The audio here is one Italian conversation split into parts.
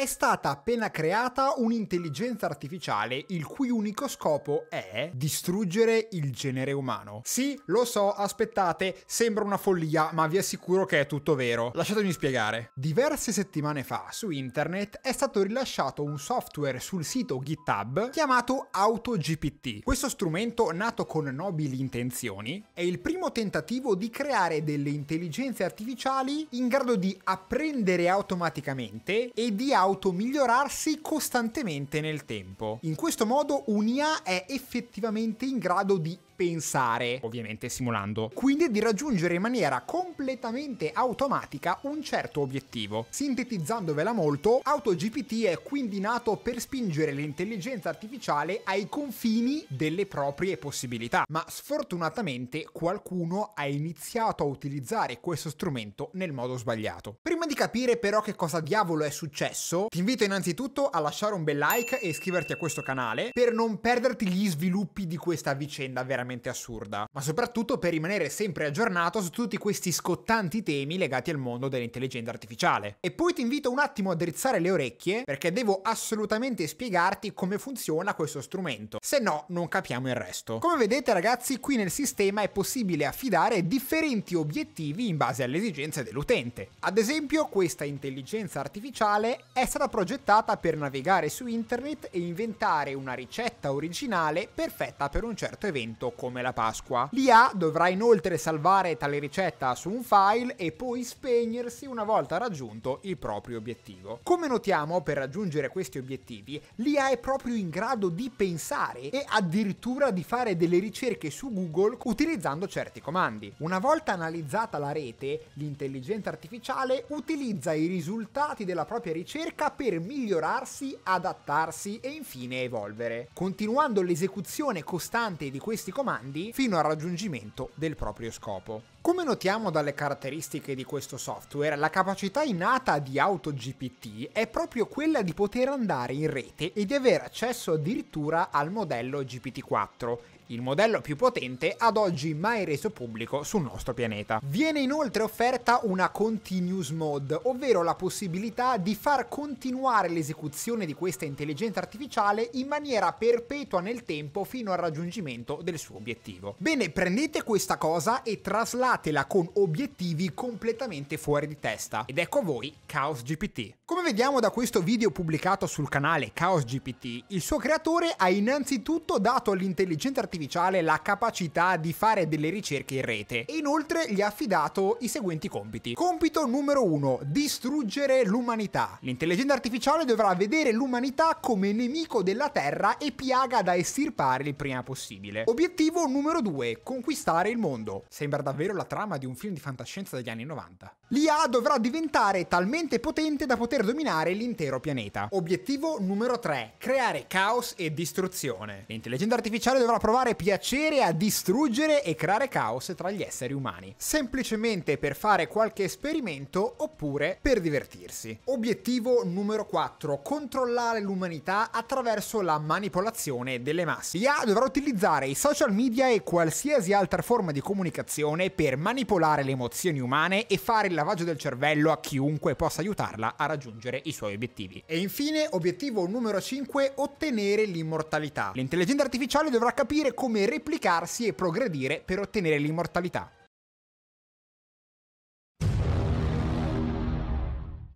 È stata appena creata un'intelligenza artificiale il cui unico scopo è distruggere il genere umano. Sì, lo so, aspettate, sembra una follia, ma vi assicuro che è tutto vero. Lasciatemi spiegare. Diverse settimane fa su internet è stato rilasciato un software sul sito GitHub chiamato AutoGPT. Questo strumento, nato con nobili intenzioni, è il primo tentativo di creare delle intelligenze artificiali in grado di apprendere automaticamente e di auto automigliorarsi costantemente nel tempo. In questo modo un'IA è effettivamente in grado di pensare, ovviamente simulando, quindi di raggiungere in maniera completamente automatica un certo obiettivo. Sintetizzandovela molto, AutoGPT è quindi nato per spingere l'intelligenza artificiale ai confini delle proprie possibilità, ma sfortunatamente qualcuno ha iniziato a utilizzare questo strumento nel modo sbagliato. Prima di capire però che cosa diavolo è successo, ti invito innanzitutto a lasciare un bel like e iscriverti a questo canale per non perderti gli sviluppi di questa vicenda veramente veramente assurda, ma soprattutto per rimanere sempre aggiornato su tutti questi scottanti temi legati al mondo dell'intelligenza artificiale. E poi ti invito un attimo a drizzare le orecchie perché devo assolutamente spiegarti come funziona questo strumento, se no non capiamo il resto. Come vedete ragazzi qui nel sistema è possibile affidare differenti obiettivi in base alle esigenze dell'utente. Ad esempio questa intelligenza artificiale è stata progettata per navigare su internet e inventare una ricetta originale perfetta per un certo evento come la Pasqua. L'IA dovrà inoltre salvare tale ricetta su un file e poi spegnersi una volta raggiunto il proprio obiettivo. Come notiamo, per raggiungere questi obiettivi, l'IA è proprio in grado di pensare e addirittura di fare delle ricerche su Google utilizzando certi comandi. Una volta analizzata la rete, l'intelligenza artificiale utilizza i risultati della propria ricerca per migliorarsi, adattarsi e infine evolvere. Continuando l'esecuzione costante di questi comandi, comandi fino al raggiungimento del proprio scopo. Come notiamo dalle caratteristiche di questo software, la capacità innata di AutoGPT è proprio quella di poter andare in rete e di avere accesso addirittura al modello GPT-4 il modello più potente ad oggi mai reso pubblico sul nostro pianeta. Viene inoltre offerta una continuous mode, ovvero la possibilità di far continuare l'esecuzione di questa intelligenza artificiale in maniera perpetua nel tempo fino al raggiungimento del suo obiettivo. Bene, prendete questa cosa e traslatela con obiettivi completamente fuori di testa. Ed ecco voi Chaos GPT. Come vediamo da questo video pubblicato sul canale Chaos GPT, il suo creatore ha innanzitutto dato all'intelligenza artificiale artificiale la capacità di fare delle ricerche in rete e inoltre gli ha affidato i seguenti compiti. Compito numero 1. Distruggere l'umanità. L'intelligenza artificiale dovrà vedere l'umanità come nemico della Terra e piaga da estirpare il prima possibile. Obiettivo numero 2. Conquistare il mondo. Sembra davvero la trama di un film di fantascienza degli anni 90. L'IA dovrà diventare talmente potente da poter dominare l'intero pianeta. Obiettivo numero 3. Creare caos e distruzione. L'intelligenza artificiale dovrà provare dare piacere a distruggere e creare caos tra gli esseri umani, semplicemente per fare qualche esperimento oppure per divertirsi. Obiettivo numero 4. Controllare l'umanità attraverso la manipolazione delle masse. IA dovrà utilizzare i social media e qualsiasi altra forma di comunicazione per manipolare le emozioni umane e fare il lavaggio del cervello a chiunque possa aiutarla a raggiungere i suoi obiettivi. E infine, obiettivo numero 5, ottenere l'immortalità. L'intelligenza artificiale dovrà capire come replicarsi e progredire per ottenere l'immortalità.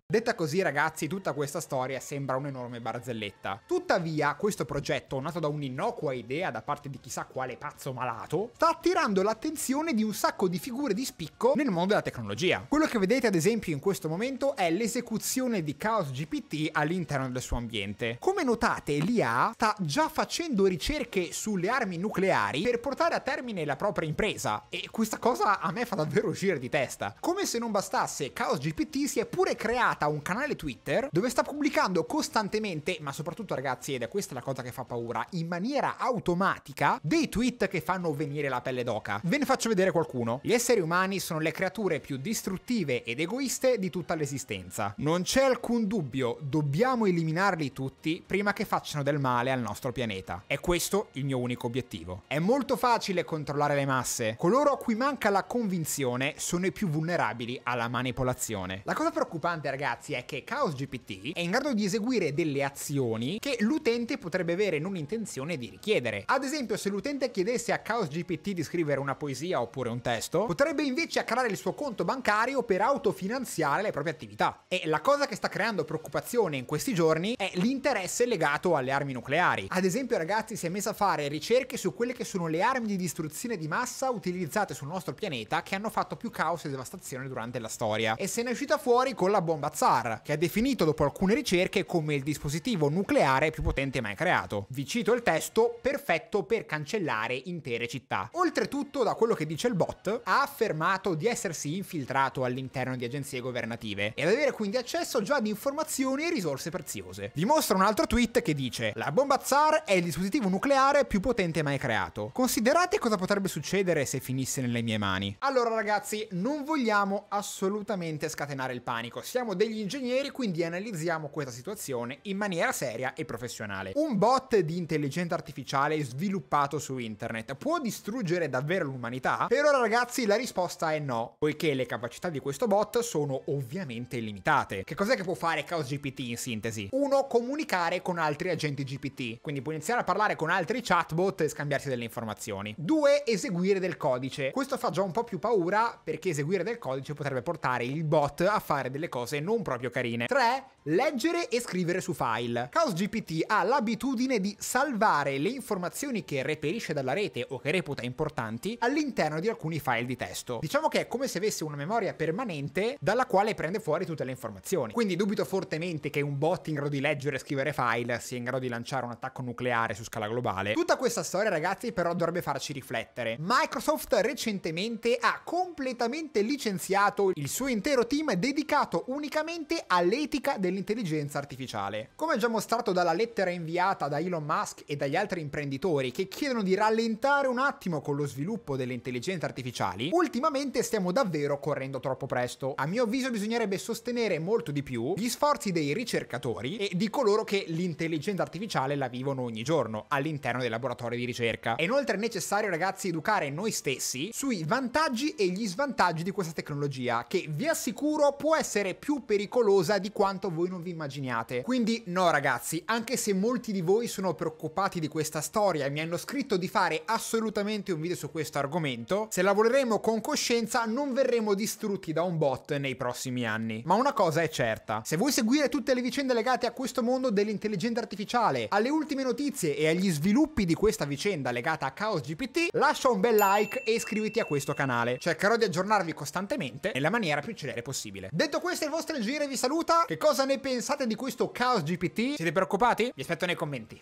Detta così ragazzi, tutta questa storia sembra un'enorme barzelletta. Tuttavia, questo progetto, nato da un'innocua idea da parte di chissà quale pazzo malato, sta attirando l'attenzione di un sacco di figure di spicco nel mondo della tecnologia. Quello che vedete ad esempio in questo momento è l'esecuzione di Chaos GPT all'interno del suo ambiente. Come notate, l'IA sta già facendo ricerche sulle armi nucleari per portare a termine la propria impresa e questa cosa a me fa davvero uscire di testa. Come se non bastasse, Chaos GPT si è pure creato creata un canale Twitter dove sta pubblicando costantemente, ma soprattutto ragazzi, ed è questa la cosa che fa paura, in maniera automatica dei tweet che fanno venire la pelle d'oca. Ve ne faccio vedere qualcuno. Gli esseri umani sono le creature più distruttive ed egoiste di tutta l'esistenza. Non c'è alcun dubbio, dobbiamo eliminarli tutti prima che facciano del male al nostro pianeta. È questo il mio unico obiettivo. È molto facile controllare le masse. Coloro a cui manca la convinzione sono i più vulnerabili alla manipolazione. La cosa preoccupante, ragazzi, ragazzi è che Chaos GPT è in grado di eseguire delle azioni che l'utente potrebbe avere non intenzione di richiedere. Ad esempio se l'utente chiedesse a Chaos GPT di scrivere una poesia oppure un testo, potrebbe invece accalare il suo conto bancario per autofinanziare le proprie attività. E la cosa che sta creando preoccupazione in questi giorni è l'interesse legato alle armi nucleari. Ad esempio ragazzi si è messa a fare ricerche su quelle che sono le armi di distruzione di massa utilizzate sul nostro pianeta che hanno fatto più caos e devastazione durante la storia. E se ne è uscita fuori con la bomba al che ha definito dopo alcune ricerche come il dispositivo nucleare più potente mai creato. Vi cito il testo, perfetto per cancellare intere città. Oltretutto, da quello che dice il bot, ha affermato di essersi infiltrato all'interno di agenzie governative e ad avere quindi accesso già ad informazioni e risorse preziose. Vi mostro un altro tweet che dice la bomba Tsar è il dispositivo nucleare più potente mai creato. Considerate cosa potrebbe succedere se finisse nelle mie mani. Allora ragazzi, non vogliamo assolutamente scatenare il panico, siamo dei degli ingegneri, quindi analizziamo questa situazione in maniera seria e professionale. Un bot di intelligenza artificiale sviluppato su internet può distruggere davvero l'umanità? Per ora ragazzi la risposta è no, poiché le capacità di questo bot sono ovviamente limitate. Che cos'è che può fare Chaos GPT in sintesi? Uno, comunicare con altri agenti GPT, quindi può iniziare a parlare con altri chatbot e scambiarsi delle informazioni. Due, eseguire del codice. Questo fa già un po' più paura perché eseguire del codice potrebbe portare il bot a fare delle cose non non proprio carine. 3. Leggere e scrivere su file. Chaos GPT ha l'abitudine di salvare le informazioni che reperisce dalla rete o che reputa importanti all'interno di alcuni file di testo. Diciamo che è come se avesse una memoria permanente dalla quale prende fuori tutte le informazioni. Quindi dubito fortemente che un bot in grado di leggere e scrivere file sia in grado di lanciare un attacco nucleare su scala globale. Tutta questa storia, ragazzi, però dovrebbe farci riflettere. Microsoft recentemente ha completamente licenziato il suo intero team dedicato unicamente all'etica del dell'intelligenza artificiale. Come già mostrato dalla lettera inviata da Elon Musk e dagli altri imprenditori che chiedono di rallentare un attimo con lo sviluppo delle intelligenze artificiali, ultimamente stiamo davvero correndo troppo presto. A mio avviso bisognerebbe sostenere molto di più gli sforzi dei ricercatori e di coloro che l'intelligenza artificiale la vivono ogni giorno all'interno dei laboratori di ricerca. È inoltre necessario ragazzi educare noi stessi sui vantaggi e gli svantaggi di questa tecnologia che vi assicuro può essere più pericolosa di quanto voi voi non vi immaginiate. Quindi no ragazzi, anche se molti di voi sono preoccupati di questa storia e mi hanno scritto di fare assolutamente un video su questo argomento, se lavoreremo con coscienza non verremo distrutti da un bot nei prossimi anni. Ma una cosa è certa, se vuoi seguire tutte le vicende legate a questo mondo dell'intelligenza artificiale, alle ultime notizie e agli sviluppi di questa vicenda legata a Chaos GPT, lascia un bel like e iscriviti a questo canale. Cercherò di aggiornarvi costantemente nella maniera più celere possibile. Detto questo il vostro Gire vi saluta, che cosa ne ne pensate di questo Chaos GPT? Siete preoccupati? Vi aspetto nei commenti.